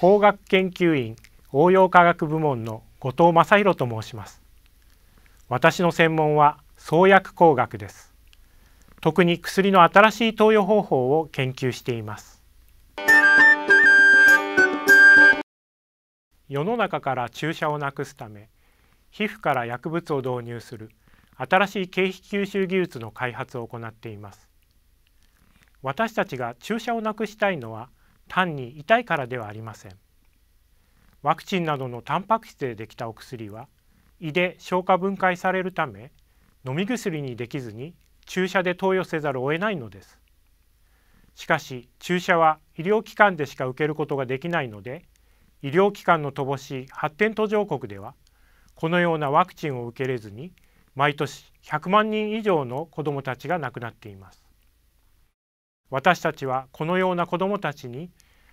工学研究院応用科学部門の後藤正弘と申します私の専門は創薬工学です特に薬の新しい投与方法を研究しています世の中から注射をなくすため皮膚から薬物を導入する新しい経皮吸収技術の開発を行っています私たちが注射をなくしたいのは単に痛いからではありませんワクチンなどのタンパク質でできたお薬は胃で消化分解されるため飲み薬にできずに注射で投与せざるを得ないのですしかし注射は医療機関でしか受けることができないので医療機関の乏しい発展途上国ではこのようなワクチンを受けれずに毎年100万人以上の子どもたちが亡くなっています私たちはこのような子どもたちに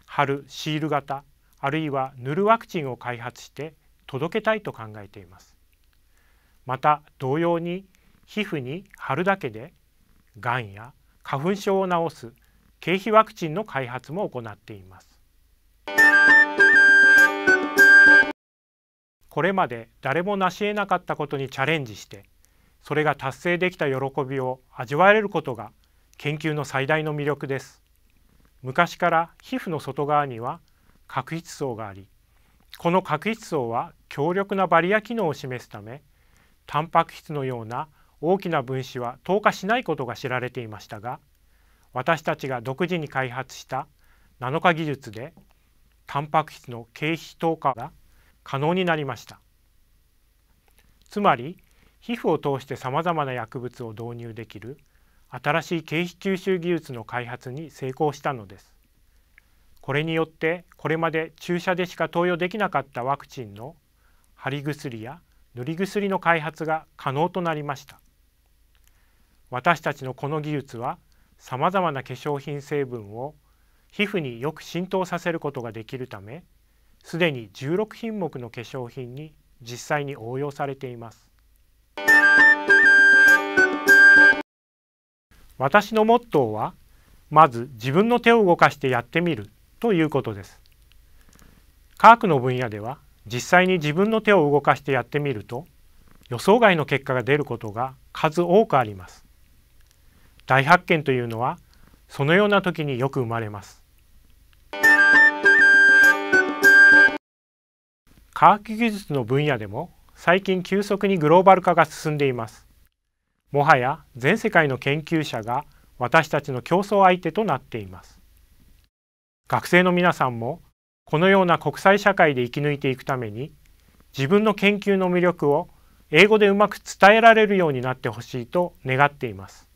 貼るシール型あるいは塗るワクチンを開発して届けたいと考えていますまた同様に皮膚に貼るだけでがんや花粉症を治す経費ワクチンの開発も行っていますこれまで誰も成し得なかったことにチャレンジしてそれが達成できた喜びを味わえることが研究の最大の魅力です昔から皮膚の外側には角質層がありこの角質層は強力なバリア機能を示すためタンパク質のような大きな分子は透過しないことが知られていましたが私たちが独自に開発したナノ化技術でタンパク質の経費透過が可能になりましたつまり皮膚を通してさまざまな薬物を導入できる新しい経費吸収技術の開発に成功したのですこれによってこれまで注射でしか投与できなかったワクチンの貼り薬や塗り薬の開発が可能となりました私たちのこの技術はさまざまな化粧品成分を皮膚によく浸透させることができるためすでに16品目の化粧品に実際に応用されています。私のモットーはまず自分の手を動かしてやってみるということです科学の分野では実際に自分の手を動かしてやってみると予想外の結果が出ることが数多くあります大発見というのはそのような時によく生まれます科学技術の分野でも最近急速にグローバル化が進んでいますもはや全世界の研究者が私たちの競争相手となっています学生の皆さんもこのような国際社会で生き抜いていくために自分の研究の魅力を英語でうまく伝えられるようになってほしいと願っています